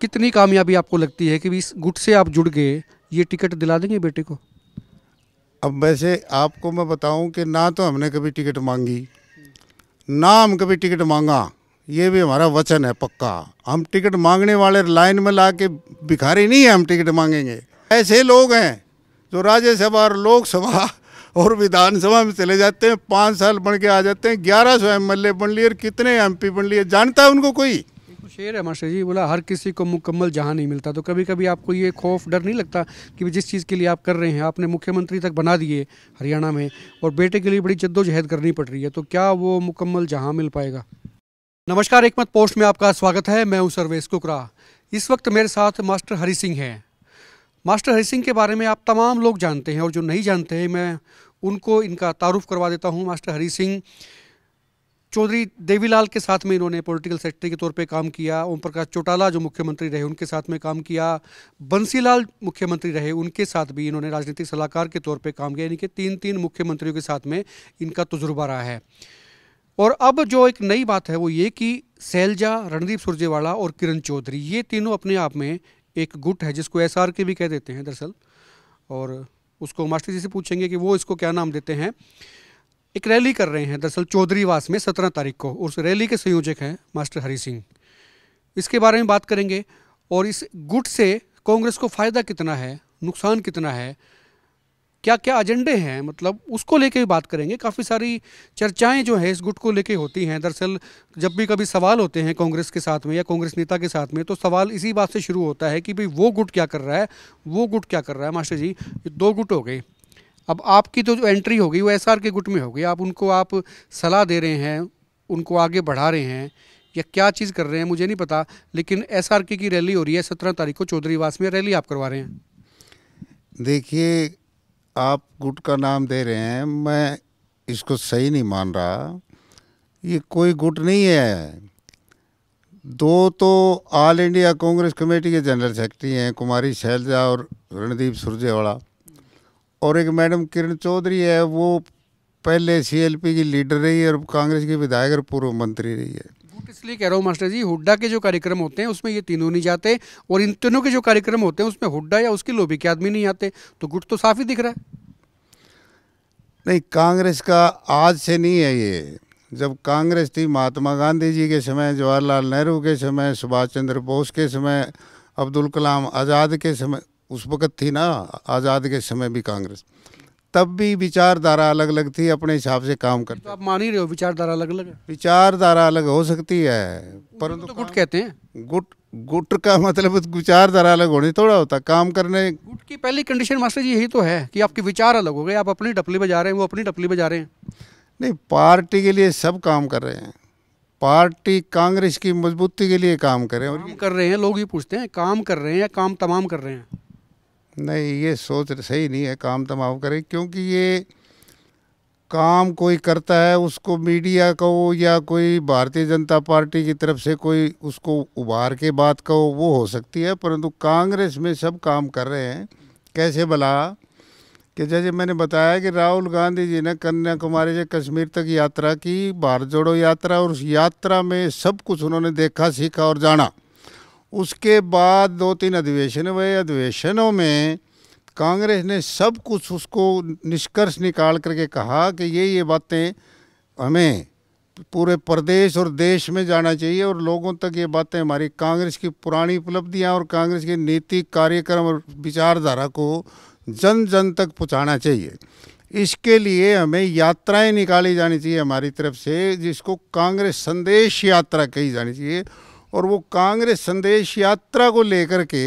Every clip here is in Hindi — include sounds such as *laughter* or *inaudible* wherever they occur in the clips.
कितनी कामयाबी आपको लगती है कि इस गुट से आप जुड़ गए ये टिकट दिला देंगे बेटे को अब वैसे आपको मैं बताऊं कि ना तो हमने कभी टिकट मांगी ना हम कभी टिकट मांगा ये भी हमारा वचन है पक्का हम टिकट मांगने वाले लाइन में ला के भिखारी नहीं है हम टिकट मांगेंगे ऐसे लोग हैं जो राज्यसभा और लोकसभा *laughs* और विधानसभा में चले जाते हैं पाँच साल बन के आ जाते हैं ग्यारह सौ एम बन लिए और कितने एम बन लिए जानता है उनको कोई शेर है मास्टर जी बोला हर किसी को मुकम्मल जहाँ नहीं मिलता तो कभी कभी आपको ये खौफ डर नहीं लगता कि जिस चीज़ के लिए आप कर रहे हैं आपने मुख्यमंत्री तक बना दिए हरियाणा में और बेटे के लिए बड़ी जद्दोजहद करनी पड़ रही है तो क्या वो मुकम्मल जहाँ मिल पाएगा नमस्कार एकमत पोस्ट में आपका स्वागत है मैं हूँ सर्वेश कुकरा इस वक्त मेरे साथ मास्टर हरी सिंह हैं मास्टर हरी सिंह के बारे में आप तमाम लोग जानते हैं और जो नहीं जानते हैं मैं उनको इनका तारुफ करवा देता हूँ मास्टर हरी सिंह चौधरी देवीलाल के साथ में इन्होंने पॉलिटिकल सेक्रेटरी के तौर पे काम किया ओम प्रकाश चौटाला जो मुख्यमंत्री रहे उनके साथ में काम किया बंसीलाल मुख्यमंत्री रहे उनके साथ भी इन्होंने राजनीतिक सलाहकार के तौर पे काम किया यानी कि तीन तीन मुख्यमंत्रियों के साथ में इनका तजुर्बा रहा है और अब जो एक नई बात है वो ये कि सैलजा रणदीप सुरजेवाला और किरण चौधरी ये तीनों अपने आप में एक गुट है जिसको एस के भी कह देते हैं दरअसल और उसको मास्टर जी से पूछेंगे कि वो इसको क्या नाम देते हैं एक रैली कर रहे हैं दरअसल चौधरीवास में सत्रह तारीख को उस रैली के संयोजक हैं मास्टर हरी सिंह इसके बारे में बात करेंगे और इस गुट से कांग्रेस को फ़ायदा कितना है नुकसान कितना है क्या क्या एजेंडे हैं मतलब उसको लेके भी बात करेंगे काफ़ी सारी चर्चाएं जो है इस गुट को लेके होती हैं दरअसल जब भी कभी सवाल होते हैं कांग्रेस के साथ में या कांग्रेस नेता के साथ में तो सवाल इसी बात से शुरू होता है कि भाई वो गुट क्या कर रहा है वो गुट क्या कर रहा है मास्टर जी दो गुट हो गए अब आपकी तो जो एंट्री होगी वो एस के गुट में होगी आप उनको आप सलाह दे रहे हैं उनको आगे बढ़ा रहे हैं या क्या चीज़ कर रहे हैं मुझे नहीं पता लेकिन एस की रैली हो रही है सत्रह तारीख को चौधरी वास में रैली आप करवा रहे हैं देखिए आप गुट का नाम दे रहे हैं मैं इसको सही नहीं मान रहा ये कोई गुट नहीं है दो तो ऑल इंडिया कांग्रेस कमेटी के जनरल सेक्रेटरी हैं कुमारी शैलजा और रणदीप सुरजेवाला और एक मैडम किरण चौधरी है वो पहले सीएलपी की लीडर रही है और कांग्रेस की विधायक और पूर्व मंत्री रही है इसलिए कह रहा हूँ मास्टर जी हुड्डा के जो कार्यक्रम होते हैं उसमें ये तीनों नहीं जाते और इन तीनों के जो कार्यक्रम होते हैं उसमें हुड्डा या उसकी लोबी के आदमी नहीं आते तो गुट तो साफ ही दिख रहा है नहीं कांग्रेस का आज से नहीं है ये जब कांग्रेस थी महात्मा गांधी जी के समय जवाहरलाल नेहरू के समय सुभाष चंद्र बोस के समय अब्दुल कलाम आज़ाद के समय उस वक़्त थी ना आज़ाद के समय भी कांग्रेस तब भी विचारधारा अलग अलग थी अपने हिसाब से काम करते तो आप मान ही रहे हो विचारधारा अलग अलग विचारधारा अलग हो सकती है परंतु तो गुट कहते हैं गुट गुट का मतलब विचारधारा अलग होनी थोड़ा होता काम करने गुट की पहली कंडीशन मास्टर जी यही तो है कि आपके विचार अलग हो गए आप अपनी डपली बजा रहे हैं वो अपनी डपली बजा रहे हैं नहीं पार्टी के लिए सब काम कर रहे हैं पार्टी कांग्रेस की मजबूती के लिए काम कर रहे हैं कर रहे हैं लोग ये पूछते हैं काम कर रहे हैं या काम तमाम कर रहे हैं नहीं ये सोच सही नहीं है काम तमाम तो करें क्योंकि ये काम कोई करता है उसको मीडिया को या कोई भारतीय जनता पार्टी की तरफ से कोई उसको उभार के बात कहो वो हो सकती है परंतु कांग्रेस में सब काम कर रहे हैं कैसे भला कि जैसे मैंने बताया कि राहुल गांधी जी ने कन्याकुमारी से कश्मीर तक यात्रा की भारत जोड़ो यात्रा और उस यात्रा में सब कुछ उन्होंने देखा सीखा और जाना उसके बाद दो तीन अधिवेशन हुए अधिवेशनों में कांग्रेस ने सब कुछ उसको निष्कर्ष निकाल करके कहा कि ये ये बातें हमें पूरे प्रदेश और देश में जाना चाहिए और लोगों तक ये बातें हमारी कांग्रेस की पुरानी उपलब्धियाँ और कांग्रेस की नीति कार्यक्रम और विचारधारा को जन जन तक पहुँचाना चाहिए इसके लिए हमें यात्राएं निकाली जानी चाहिए हमारी तरफ से जिसको कांग्रेस संदेश यात्रा कही जानी चाहिए और वो कांग्रेस संदेश यात्रा को लेकर के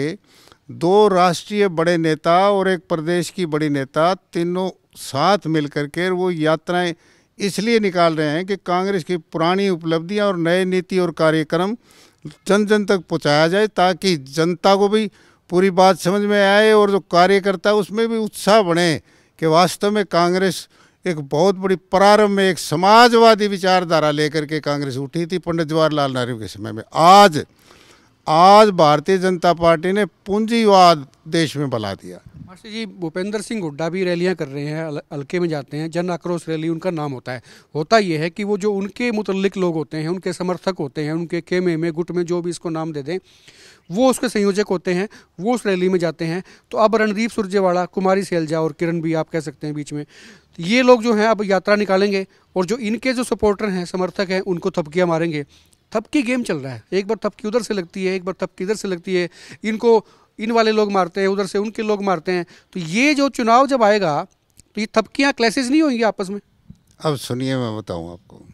दो राष्ट्रीय बड़े नेता और एक प्रदेश की बड़ी नेता तीनों साथ मिलकर के वो यात्राएं इसलिए निकाल रहे हैं कि कांग्रेस की पुरानी उपलब्धियां और नए नीति और कार्यक्रम जन जन तक पहुंचाया जाए ताकि जनता को भी पूरी बात समझ में आए और जो कार्यकर्ता उसमें भी उत्साह बढ़े कि वास्तव में कांग्रेस एक बहुत बड़ी प्रारंभ में एक समाजवादी विचारधारा लेकर के कांग्रेस उठी थी पंडित जवाहरलाल नेहरू के समय में आज आज भारतीय जनता पार्टी ने पूंजीवाद देश में बला दिया मास्टर जी भूपेंद्र सिंह हुड्डा भी रैलियां कर रहे हैं हल्के में जाते हैं जन आक्रोश रैली उनका नाम होता है होता यह है कि वो जो उनके मुतलिक लोग होते हैं उनके समर्थक होते हैं उनके खेमे में गुट में जो भी इसको नाम दे दें वो उसके संयोजक होते हैं वो उस रैली में जाते हैं तो अब रणदीप सुरजेवाला कुमारी सैलजा और किरण भी आप कह सकते हैं बीच में तो ये लोग जो हैं अब यात्रा निकालेंगे और जो इनके जो सपोर्टर हैं समर्थक हैं उनको थपकियाँ मारेंगे थपकी गेम चल रहा है एक बार थपकी उधर से लगती है एक बार थपकी इधर से लगती है इनको इन वाले लोग मारते हैं उधर से उनके लोग मारते हैं तो ये जो चुनाव जब आएगा तो ये थपकियाँ क्लैसेज नहीं होंगी आपस में अब सुनिए मैं बताऊँ आपको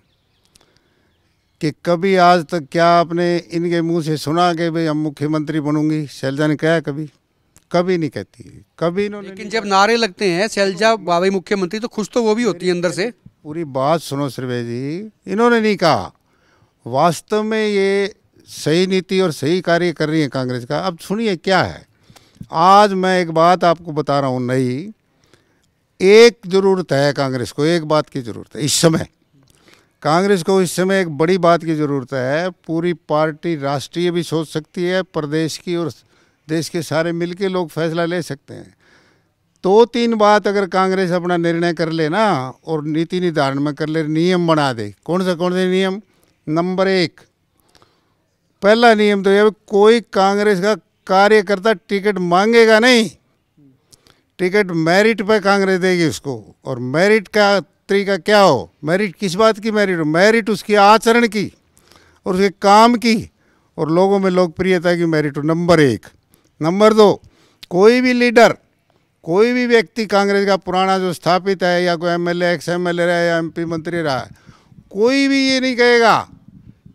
कि कभी आज तक क्या आपने इनके मुंह से सुना कि भाई हम मुख्यमंत्री बनूंगी शैलजा ने कहा कभी कभी नहीं कहती कभी इन्होंने लेकिन जब नारे लगते हैं सैलजा तो बाबा मुख्यमंत्री तो खुश तो वो भी होती है अंदर से पूरी बात सुनो सर्वे जी इन्होंने नहीं कहा वास्तव में ये सही नीति और सही कार्य कर रही है कांग्रेस का अब सुनिए क्या है आज मैं एक बात आपको बता रहा हूँ नई एक ज़रूरत है कांग्रेस को एक बात की ज़रूरत है इस समय कांग्रेस को इस समय एक बड़ी बात की ज़रूरत है पूरी पार्टी राष्ट्रीय भी सोच सकती है प्रदेश की और देश के सारे मिल के लोग फैसला ले सकते हैं दो तो तीन बात अगर कांग्रेस अपना निर्णय कर ले ना और नीति निर्धारण में कर ले नियम बना दे कौन सा कौन से नियम नंबर एक पहला नियम तो यह कोई कांग्रेस का कार्यकर्ता टिकट मांगेगा नहीं टिकट मेरिट पर कांग्रेस देगी उसको और मेरिट का तरीका क्या हो मेरिट किस बात की मेरिट हो मेरिट उसकी आचरण की और उसके काम की और लोगों में लोकप्रियता की मेरिट हो नंबर एक नंबर दो कोई भी लीडर कोई भी व्यक्ति कांग्रेस का पुराना जो स्थापित है या कोई M L X M L रहा या एम मंत्री रहा है कोई भी ये नहीं कहेगा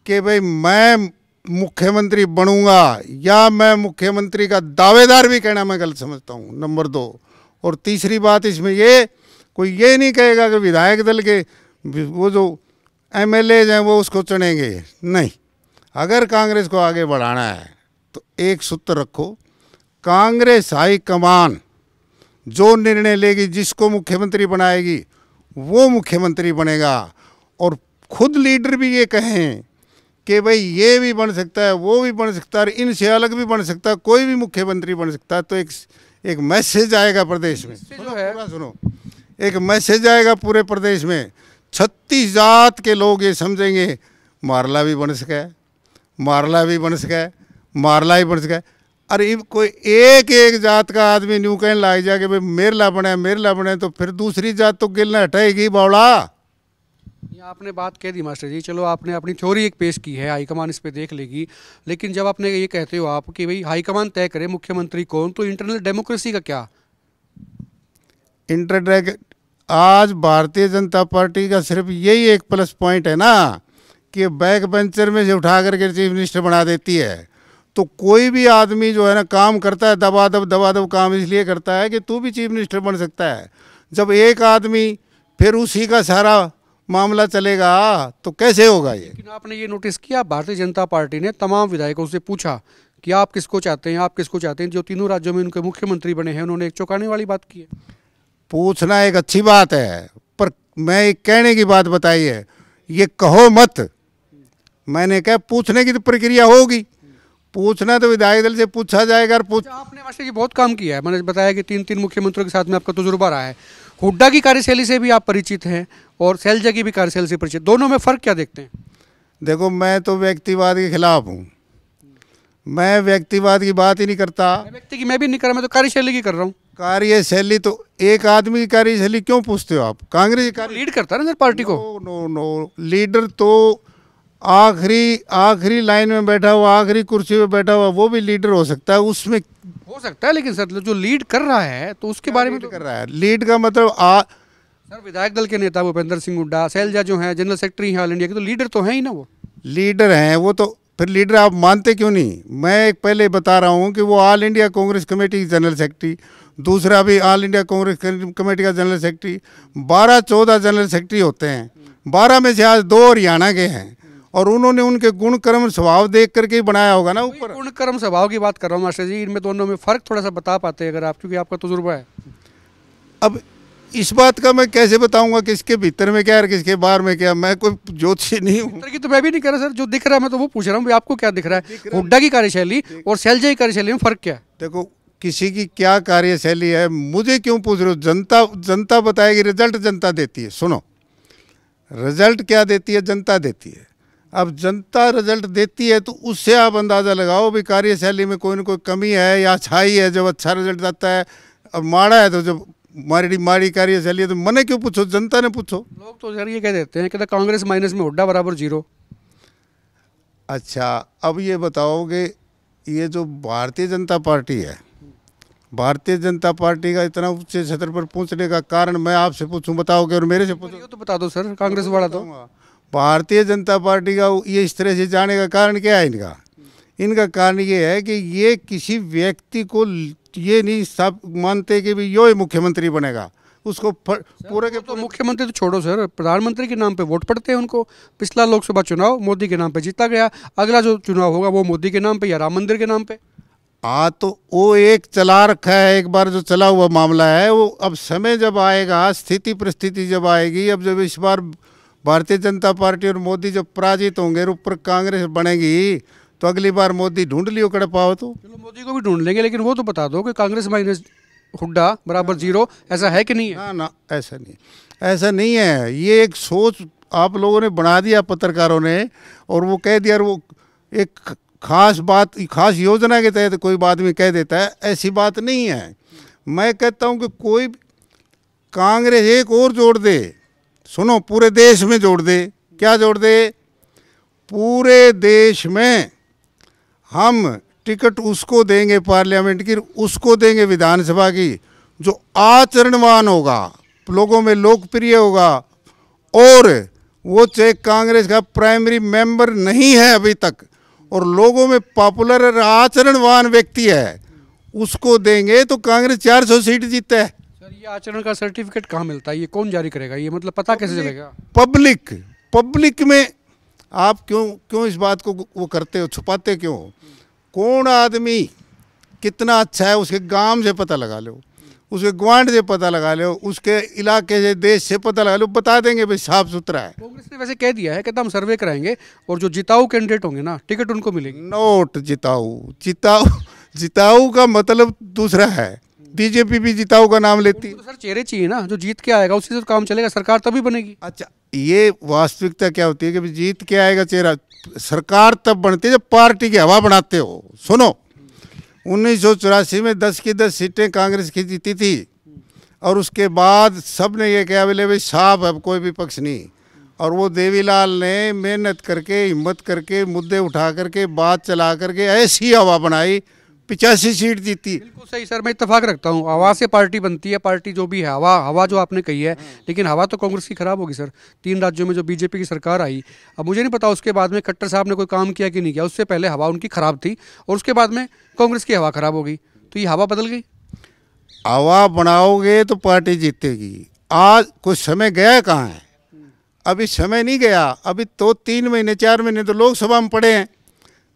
कि भाई मैं मुख्यमंत्री बनूंगा या मैं मुख्यमंत्री का दावेदार भी कहना मैं गलत समझता हूँ नंबर दो और तीसरी बात इसमें ये कोई ये नहीं कहेगा कि विधायक दल के वो जो एम हैं वो उसको चुनेंगे नहीं अगर कांग्रेस को आगे बढ़ाना है तो एक सूत्र रखो कांग्रेस हाई कमान जो निर्णय लेगी जिसको मुख्यमंत्री बनाएगी वो मुख्यमंत्री बनेगा और खुद लीडर भी ये कहें कि भाई ये भी बन सकता है वो भी बन सकता है और इनसे अलग भी बन सकता है कोई भी मुख्यमंत्री बन सकता है तो एक एक मैसेज आएगा प्रदेश में सुनो पूरा सुनो एक मैसेज आएगा पूरे प्रदेश में छत्तीस जात के लोग ये समझेंगे मारला भी बन सका है मारला भी बन सका है मारला ही बन सका है अरे कोई एक एक जात का आदमी न्यू कहने लाग जा कि भाई मेरे ला बने मेरे ला बने तो फिर दूसरी जात तो गिलने हटाएगी बावड़ा आपने बात कह दी मास्टर जी चलो आपने अपनी थ्योरी एक पेश की है हाईकमान इस पर देख लेगी लेकिन जब आपने ये कहते हो आप कि भाई हाईकमान तय करे मुख्यमंत्री कौन तो इंटरनल डेमोक्रेसी का क्या इंटर आज भारतीय जनता पार्टी का सिर्फ यही एक प्लस पॉइंट है ना कि बैक बेंचर में से उठा करके चीफ मिनिस्टर बना देती है तो कोई भी आदमी जो है ना काम करता है दबा दब दबा दब काम इसलिए करता है कि तू भी चीफ मिनिस्टर बन सकता है जब एक आदमी फिर उसी का सारा मामला चलेगा तो कैसे होगा ये लेकिन आपने ये नोटिस किया भारतीय जनता पार्टी ने तमाम विधायकों से पूछा कि आप किसको चाहते हैं आप किसको चाहते हैं जो तीनों राज्यों में उनके मुख्यमंत्री बने हैं उन्होंने एक चौंकाने वाली बात की है पूछना एक अच्छी बात है पर मैं एक कहने की बात बताई है ये कहो मत मैंने कहा पूछने की तो प्रक्रिया होगी पूछना तो विधायक दल से पूछा जाएगा और पूछ अच्छा, आपने वैसे वास्तव बहुत काम किया है मैंने बताया कि तीन तीन मुख्यमंत्रियों के साथ में आपका तजुर्बा रहा है हुड्डा की कार्यशैली से भी आप परिचित हैं और सैलजा की भी कार्यशैली से परिचित दोनों में फ़र्क क्या देखते हैं देखो मैं तो व्यक्तिवाद के खिलाफ हूँ मैं व्यक्तिवाद की बात ही नहीं करता व्यक्ति की मैं भी नहीं कर रहा मैं तो कार्यशैली की कर रहा हूँ कार्यशैली तो एक आदमी की कार्यशैली क्यों पूछते हो आप कांग्रेस लीड करता है ना पार्टी को नो नो लीडर तो आखिरी आखिरी लाइन में बैठा हुआ आखिरी कुर्सी पे बैठा हुआ वो भी लीडर हो सकता है उसमें हो सकता है लेकिन सर जो लीड कर रहा है तो उसके बारे में तो कर रहा है लीड का मतलब आ सर विधायक दल के नेता भूपेंद्र सिंह हुड्डा सैलजा जो हैं जनरल सेक्रेटरी हैं ऑल इंडिया के तो लीडर तो है ही ना वो लीडर हैं वो तो फिर लीडर आप मानते क्यों नहीं मैं एक पहले बता रहा हूँ कि वो ऑल इंडिया कांग्रेस कमेटी की जनरल सेक्रेटरी दूसरा भी ऑल इंडिया कांग्रेस कमेटी का जनरल सेक्रेटरी बारह चौदह जनरल सेक्रेटरी होते हैं बारह में से आज दो हरियाणा के हैं और उन्होंने उनके गुण कर्म स्वभाव देख करके ही बनाया होगा ना ऊपर गुण कर्म स्वभाव की बात कर रहा हूँ मास्टर जी इनमें दोनों में फ़र्क थोड़ा सा बता पाते हैं अगर आप क्योंकि आपका तजुर्बा है अब इस बात का मैं कैसे बताऊंगा किसके भीतर में क्या है किसके बाहर में क्या मैं कोई ज्योतिषी नहीं हूँ तो मैं भी नहीं कह रहा सर जो दिख रहा है मैं तो वो पूछ रहा हूँ आपको क्या दिख रहा है हुड्डा की कार्यशैली और सैलजा की कार्यशैली में फ़र्क क्या है देखो किसी की क्या कार्यशैली है मुझे क्यों पूछ रहे हो जनता जनता बताएगी रिजल्ट जनता देती है सुनो रिजल्ट क्या देती है जनता देती है अब जनता रिजल्ट देती है तो उससे आप अंदाज़ा लगाओ भी कार्यशैली में कोई ना कोई कमी है या अच्छाई है जब अच्छा रिजल्ट आता है अब माड़ा है तो जब माड़ी माड़ी कार्यशैली है तो मने क्यों पूछो जनता ने पूछो लोग तो सर ये कह देते हैं कहते तो कांग्रेस माइनस में हुडा बराबर जीरो अच्छा अब ये बताओ कि ये जो भारतीय जनता पार्टी है भारतीय जनता पार्टी का इतना उच्च क्षेत्र पर पहुंचने का कारण मैं आपसे पूछूं बताओगे और मेरे से तो पूछो तो बता दो सर कांग्रेस वाला तो भारतीय जनता पार्टी का ये इस तरह से जाने का कारण क्या है इनका इनका कारण ये है कि ये किसी व्यक्ति को ये नहीं सब मानते कि भी यो ही मुख्यमंत्री बनेगा उसको पूरे के तो मुख्यमंत्री तो छोड़ो सर प्रधानमंत्री के नाम पे वोट पड़ते हैं उनको पिछला लोकसभा चुनाव मोदी के नाम पे जीता गया अगला जो चुनाव होगा वो मोदी के नाम पे या राम मंदिर के नाम पे हाँ तो वो एक चला रखा है एक बार जो चला हुआ मामला है वो अब समय जब आएगा स्थिति परिस्थिति जब आएगी अब जब इस बार भारतीय जनता पार्टी और मोदी जब पराजित होंगे और ऊपर कांग्रेस बनेगी तो अगली बार मोदी ढूंढ लियो कड़े पाओ तो चलो मोदी को भी ढूंढ लेंगे लेकिन वो तो बता दो कि कांग्रेस माइनस हुड्डा बराबर जीरो ऐसा है कि नहीं है ना ना ऐसा नहीं ऐसा नहीं है ये एक सोच आप लोगों ने बना दिया पत्रकारों ने और वो कह दिया वो एक खास बात खास योजना के तहत कोई बात में कह देता है ऐसी बात नहीं है मैं कहता हूँ कि कोई कांग्रेस एक और जोड़ दे सुनो पूरे देश में जोड़ दे क्या जोड़ दे पूरे देश में हम टिकट उसको देंगे पार्लियामेंट की उसको देंगे विधानसभा की जो आचरणवान होगा लोगों में लोकप्रिय होगा और वो चाहे कांग्रेस का प्राइमरी मेंबर नहीं है अभी तक और लोगों में पॉपुलर आचरणवान व्यक्ति है उसको देंगे तो कांग्रेस 400 सीट जीतता है ये आचरण का सर्टिफिकेट कहाँ मिलता है ये कौन जारी करेगा ये मतलब पता कैसे चलेगा पब्लिक पब्लिक में आप क्यों क्यों इस बात को वो करते हो छुपाते क्यों कौन आदमी कितना अच्छा है उसके गांव से पता लगा लो उसके ग्वांड से पता लगा लो उसके इलाके से देश से पता लगा लो बता देंगे भाई साफ सुथरा है कांग्रेस ने वैसे कह दिया है कि हम सर्वे कराएंगे और जो जिताऊ कैंडिडेट होंगे ना टिकट उनको मिलेगी नोट जिताऊ जिताऊ जिताऊ का मतलब दूसरा है बीजेपी भी जिताऊ का नाम लेती तो सर चेहरे चाहिए ना जो जीत के आएगा उसी से तो काम चलेगा सरकार तभी बनेगी अच्छा ये वास्तविकता क्या होती है कि जीत के आएगा चेहरा सरकार तब बनती है जब पार्टी की हवा बनाते हो सुनो उन्नीस में दस की दस सीटें कांग्रेस की जीती थी और उसके बाद सब ने यह कहा बोले भाई साफ अब कोई भी पक्ष नहीं और वो देवीलाल ने मेहनत करके हिम्मत करके मुद्दे उठा करके बात चला करके ऐसी हवा बनाई पिचासी सीट जीती बिल्कुल सही सर मैं इतफाक रखता हूँ हवा से पार्टी बनती है पार्टी जो भी है हवा हवा जो आपने कही है हाँ। लेकिन हवा तो कांग्रेस की खराब होगी सर तीन राज्यों में जो बीजेपी की सरकार आई अब मुझे नहीं पता उसके बाद में खट्टर साहब ने कोई काम किया कि नहीं किया उससे पहले हवा उनकी खराब थी और उसके बाद में कांग्रेस की हवा खराब हो गई तो ये हवा बदल गई हवा बनाओगे तो पार्टी जीतेगी आज कुछ समय गया कहाँ है अभी समय नहीं गया अभी तो तीन महीने चार महीने तो लोकसभा में पड़े हैं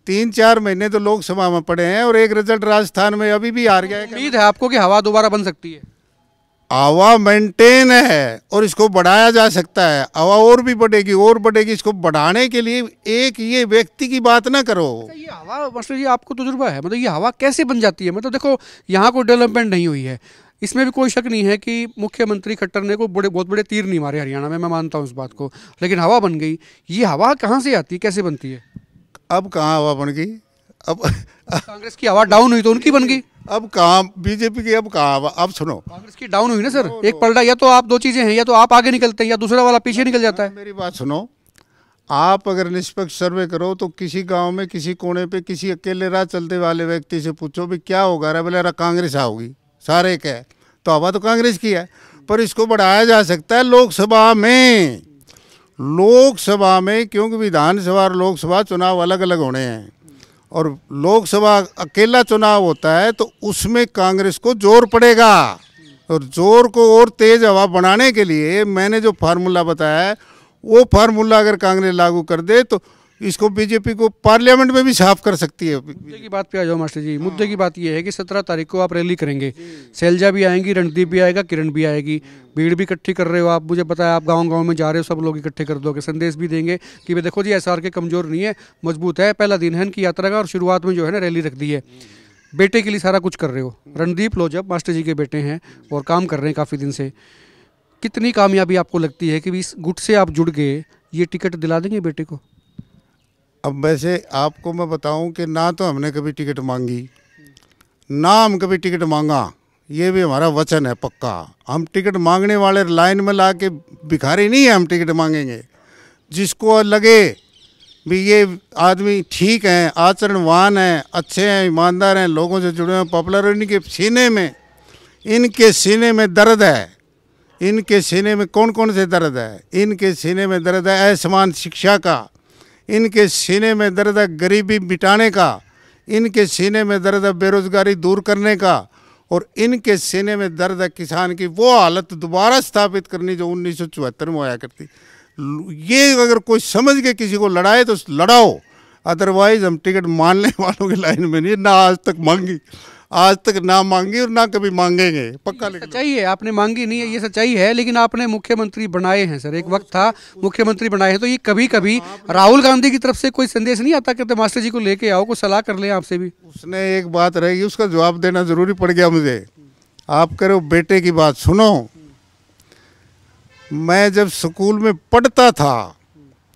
तीन चार महीने तो लोकसभा में पड़े हैं और एक रिजल्ट राजस्थान में अभी भी हार गया उम्मीद है आपको कि हवा दोबारा बन सकती है हवा मेंटेन है और इसको बढ़ाया जा सकता है हवा और भी बढ़ेगी और बढ़ेगी इसको बढ़ाने के लिए एक ये व्यक्ति की बात ना करो अच्छा, ये हवा मास्टर जी आपको तजुर्बा तो है मतलब ये हवा कैसे बन जाती है मतलब देखो यहाँ कोई डेवलपमेंट नहीं हुई है इसमें भी कोई शक नहीं है कि मुख्यमंत्री खट्टर ने को बड़े बहुत बड़े तीर नहीं मारे हरियाणा में मैं मानता हूँ इस बात को लेकिन हवा बन गई ये हवा कहाँ से आती है कैसे बनती है अब कहाँ हवा बन गई अब कांग्रेस की हवा डाउन हुई तो उनकी बन गई अब कहाँ बीजेपी की अब कहाँ हवा अब सुनो कांग्रेस की डाउन हुई ना सर एक पलटा या तो आप दो चीज़ें हैं या तो आप आगे निकलते हैं या दूसरा वाला पीछे निकल जाता है मेरी बात सुनो आप अगर निष्पक्ष सर्वे करो तो किसी गांव में किसी कोने पे किसी अकेले राह चलते वाले व्यक्ति से पूछो भी क्या होगा रहा बोले कांग्रेस आओगी सारे क्या तो हवा तो कांग्रेस की है पर इसको बढ़ाया जा सकता है लोकसभा में लोकसभा में क्योंकि विधानसभा और लोकसभा चुनाव अलग अलग होने हैं और लोकसभा अकेला चुनाव होता है तो उसमें कांग्रेस को जोर पड़ेगा और जोर को और तेज़ हवा बनाने के लिए मैंने जो फार्मूला बताया है वो फार्मूला अगर कांग्रेस लागू कर दे तो इसको बीजेपी को पार्लियामेंट में भी साफ कर सकती है मुद्दे की बात पे आ जाओ मास्टर जी मुद्दे की बात यह है कि सत्रह तारीख को आप रैली करेंगे सैलजा भी आएंगी रणदीप भी आएगा किरण भी आएगी भीड़ भी इकट्ठी कर रहे हो आप मुझे बताया आप गाँव गाँव में जा रहे हो सब लोग इकट्ठे कर दोगे संदेश भी देंगे कि भाई देखो जी एस के कमज़ोर नहीं है मजबूत है पहला दिन है इनकी यात्रा का और शुरुआत में जो है ना रैली रख दी है बेटे के लिए सारा कुछ कर रहे हो रणदीप जब मास्टर जी के बेटे हैं और काम कर रहे हैं काफ़ी दिन से कितनी कामयाबी आपको लगती है कि इस गुट से आप जुड़ गए ये टिकट दिला देंगे बेटे को अब वैसे आपको मैं बताऊं कि ना तो हमने कभी टिकट मांगी ना हम कभी टिकट मांगा ये भी हमारा वचन है पक्का हम टिकट मांगने वाले लाइन में ला के भिखारी नहीं है हम टिकट मांगेंगे जिसको लगे भी ये आदमी ठीक हैं आचरणवान हैं अच्छे हैं ईमानदार हैं लोगों से जुड़े हैं पॉपुलर इनके सीने में इनके सीने में दर्द है इनके सीने में कौन कौन से दर्द है इनके सीने में दर्द है असमान शिक्षा का इनके सीने में दर्द है गरीबी मिटाने का इनके सीने में दर्द बेरोज़गारी दूर करने का और इनके सीने में दर्द है किसान की वो हालत दोबारा स्थापित करनी जो उन्नीस में आया करती ये अगर कोई समझ के किसी को लड़ाए तो लड़ाओ अदरवाइज़ हम टिकट मानने *laughs* वालों की लाइन में नहीं ना आज तक मांगी आज तक ना मांगी और ना कभी मांगेंगे पक्का लिख सच्चाई है आपने मांगी नहीं है ये सच्चाई है लेकिन आपने मुख्यमंत्री बनाए हैं सर एक वक्त था मुख्यमंत्री बनाए हैं तो ये कभी कभी हाँ, राहुल गांधी की तरफ से कोई संदेश नहीं आता कहते तो मास्टर जी को लेके आओ को सलाह कर ले आपसे भी उसने एक बात रहेगी उसका जवाब देना जरूरी पड़ गया मुझे आप करो बेटे की बात सुनो मैं जब स्कूल में पढ़ता था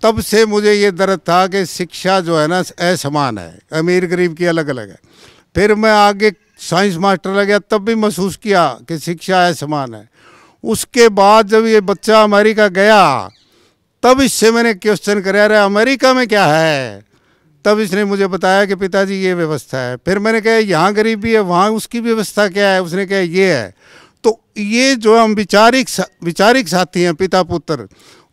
तब से मुझे ये दर्द था कि शिक्षा जो है ना असमान है अमीर गरीब की अलग अलग है फिर मैं आगे साइंस मास्टर लग गया तब भी महसूस किया कि शिक्षा है समान है उसके बाद जब ये बच्चा अमेरिका गया तब इससे मैंने क्वेश्चन कराया रहा अमेरिका में क्या है तब इसने मुझे बताया कि पिताजी ये व्यवस्था है फिर मैंने कहा यहाँ गरीबी है वहाँ उसकी व्यवस्था क्या है उसने कहा ये है तो ये जो हम विचारिक सा, विचारिक साथी हैं पिता पुत्र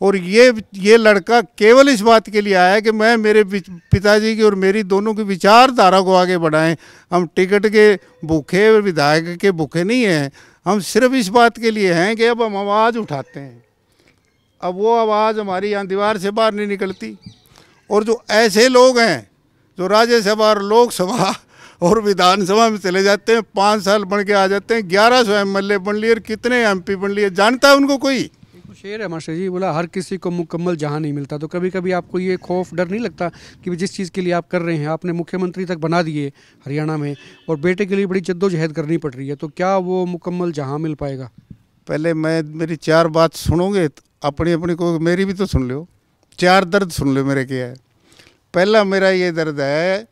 और ये ये लड़का केवल इस बात के लिए आया है कि मैं मेरे पिताजी की और मेरी दोनों की विचारधारा को आगे बढ़ाएं हम टिकट के भूखे विधायक के भूखे नहीं हैं हम सिर्फ इस बात के लिए हैं कि अब हम आवाज़ उठाते हैं अब वो आवाज़ हमारी यहाँ दीवार से बाहर नहीं निकलती और जो ऐसे लोग हैं जो राज्यसभा और लोकसभा और विधानसभा में चले जाते हैं पाँच साल बन के आ जाते हैं ग्यारह सौ एम बन लिए और कितने एम बन लिए जानता है उनको कोई शेर है मास्टर जी बोला हर किसी को मुकम्मल जहाँ नहीं मिलता तो कभी कभी आपको ये खौफ डर नहीं लगता कि जिस चीज़ के लिए आप कर रहे हैं आपने मुख्यमंत्री तक बना दिए हरियाणा में और बेटे के लिए बड़ी जद्दोजहद करनी पड़ रही है तो क्या वो मुकम्मल जहाँ मिल पाएगा पहले मैं मेरी चार बात सुनोगे तो अपनी अपनी को मेरी भी तो सुन लो चार दर्द सुन लो मेरे क्या है पहला मेरा ये दर्द है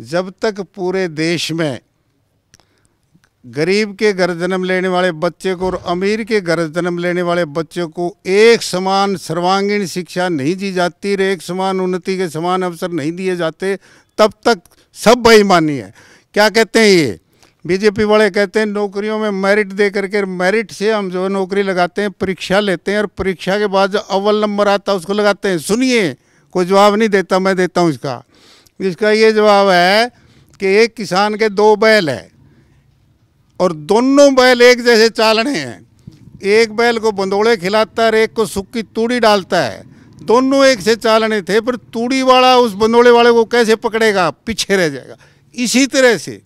जब तक पूरे देश में गरीब के घर जन्म लेने वाले बच्चे को और अमीर के घर जन्म लेने वाले बच्चों को एक समान सर्वांगीण शिक्षा नहीं दी जाती और एक समान उन्नति के समान अवसर नहीं दिए जाते तब तक सब बेईमानी है क्या कहते हैं ये बीजेपी वाले कहते हैं नौकरियों में मेरिट दे करके मेरिट से हम जो नौकरी लगाते हैं परीक्षा लेते हैं और परीक्षा के बाद जो अव्वल नंबर आता है उसको लगाते हैं सुनिए कोई जवाब नहीं देता मैं देता हूँ इसका जिसका ये जवाब है कि एक किसान के दो बैल है और दोनों बैल एक जैसे चालने हैं एक बैल को बंदोड़े खिलाता है एक को सूखी तूड़ी डालता है दोनों एक से चालने थे पर तूड़ी वाला उस बंदोड़े वाले को कैसे पकड़ेगा पीछे रह जाएगा इसी तरह से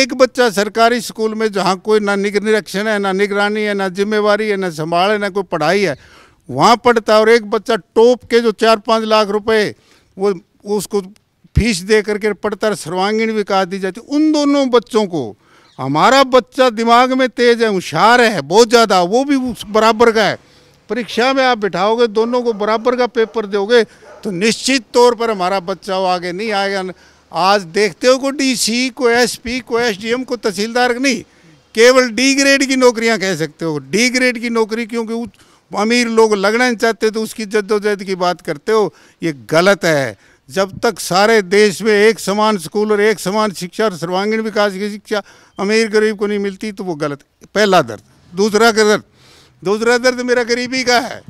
एक बच्चा सरकारी स्कूल में जहाँ कोई ना निरीक्षण है ना निगरानी है ना जिम्मेवारी है ना संभाल है ना कोई पढ़ाई है वहाँ पढ़ता है और एक बच्चा टोप के जो चार पाँच लाख रुपए वो उसको फीस दे करके पढ़तर सर्वांगीण विकास दी जाती उन दोनों बच्चों को हमारा बच्चा दिमाग में तेज है होशियार है बहुत ज़्यादा वो भी उस बराबर का है परीक्षा में आप बिठाओगे दोनों को बराबर का पेपर दोगे तो निश्चित तौर पर हमारा बच्चा वो आगे नहीं आएगा आज देखते हो को डीसी को एसपी को एसडीएम को तहसीलदार नहीं केवल डी ग्रेड की नौकरियां कह सकते हो डी ग्रेड की नौकरी क्योंकि अमीर लोग लगना नहीं चाहते तो उसकी जद्दोजहद की बात करते हो ये गलत है जब तक सारे देश में एक समान स्कूल और एक समान शिक्षा और सर्वांगीण विकास की शिक्षा अमीर गरीब को नहीं मिलती तो वो गलत पहला दर्द दूसरा दर्द दूसरा दर्द मेरा गरीबी का है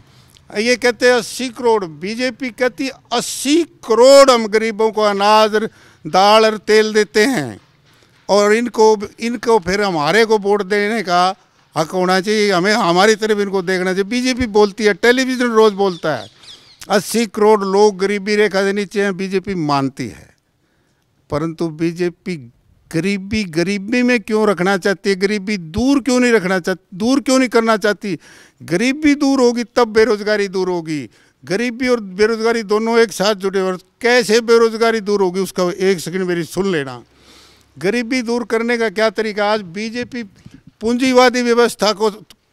ये कहते हैं अस्सी करोड़ बीजेपी कहती अस्सी करोड़ हम गरीबों को अनाज दाल और तेल देते हैं और इनको इनको फिर हमारे को वोट देने का हक होना चाहिए हमें हमारी तरफ इनको देखना चाहिए बीजेपी बोलती है टेलीविज़न रोज़ बोलता है अस्सी करोड़ लोग गरीबी रेखा के नीचे हैं बीजेपी मानती है परंतु बीजेपी गरीबी गरीबी में क्यों रखना चाहती है गरीबी दूर क्यों नहीं रखना चाहती दूर क्यों नहीं करना चाहती गरीबी दूर होगी तब बेरोजगारी दूर होगी गरीबी और बेरोजगारी दोनों एक साथ जुड़े और कैसे बेरोजगारी दूर होगी उसका एक सेकंड मेरी सुन लेना गरीबी दूर करने का क्या तरीका आज बीजेपी पूंजीवादी व्यवस्था को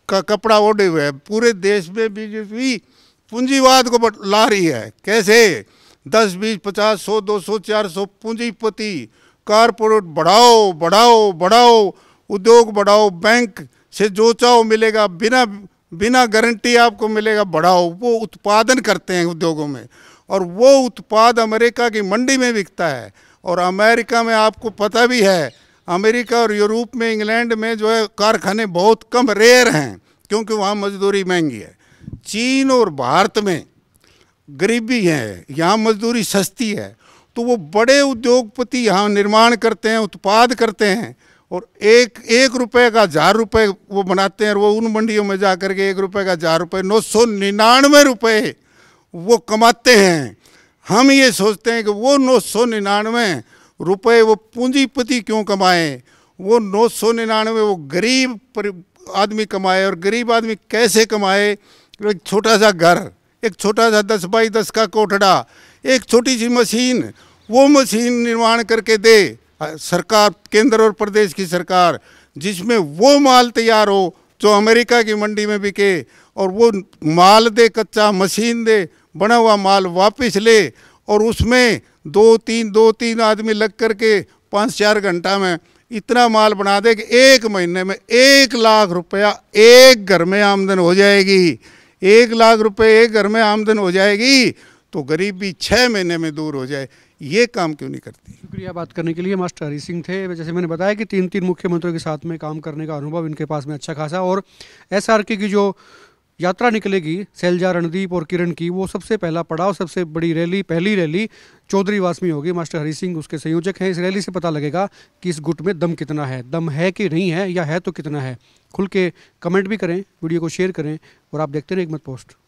का कपड़ा ओढ़े हुए है पूरे देश में बीजेपी पूंजीवाद को ला रही है कैसे दस बीस पचास सौ दो सौ चार सौ पूंजीपति कारपोरेट बढ़ाओ बढ़ाओ बढ़ाओ उद्योग बढ़ाओ बैंक से जो चाहो मिलेगा बिना बिना गारंटी आपको मिलेगा बढ़ाओ वो उत्पादन करते हैं उद्योगों में और वो उत्पाद अमेरिका की मंडी में बिकता है और अमेरिका में आपको पता भी है अमेरिका और यूरोप में इंग्लैंड में जो है कारखाने बहुत कम रेयर हैं क्योंकि वहाँ मजदूरी महंगी है चीन और भारत में गरीबी है यहाँ मजदूरी सस्ती है तो वो बड़े उद्योगपति यहाँ निर्माण करते हैं उत्पाद करते हैं और एक एक रुपये का हज़ार रुपये वो बनाते हैं और वो उन मंडियों में जा कर के एक रुपये का हज़ार रुपये नौ सौ निन्यानवे रुपये वो कमाते हैं हम ये सोचते हैं कि वो नौ सौ निन्यानवे रुपये वो पूंजीपति क्यों कमाएं वो नौ सौ निन्यानवे वो गरीब आदमी कमाए और गरीब आदमी कैसे कमाए एक छोटा सा घर एक छोटा सा दस बाई दस का कोठड़ा एक छोटी सी मशीन वो मशीन निर्माण करके दे सरकार केंद्र और प्रदेश की सरकार जिसमें वो माल तैयार हो जो अमेरिका की मंडी में बिके और वो माल दे कच्चा मशीन दे बना हुआ माल वापस ले और उसमें दो तीन दो तीन आदमी लग करके पाँच चार घंटा में इतना माल बना दे कि एक महीने में एक लाख रुपया एक घर में आमदन हो जाएगी एक लाख रुपए एक घर में आमदन हो जाएगी तो गरीबी छः महीने में दूर हो जाए ये काम क्यों नहीं करती शुक्रिया बात करने के लिए मास्टर हरी सिंह थे जैसे मैंने बताया कि तीन तीन मुख्यमंत्रियों के साथ में काम करने का अनुभव इनके पास में अच्छा खासा और एस की जो यात्रा निकलेगी सैलजा रणदीप और किरण की वो सबसे पहला पड़ाव सबसे बड़ी रैली पहली रैली चौधरी वास में होगी मास्टर हरी सिंह उसके संयोजक हैं इस रैली से पता लगेगा कि इस गुट में दम कितना है दम है कि नहीं है या है तो कितना है खुल के कमेंट भी करें वीडियो को शेयर करें और आप देखते रहें एक मत पोस्ट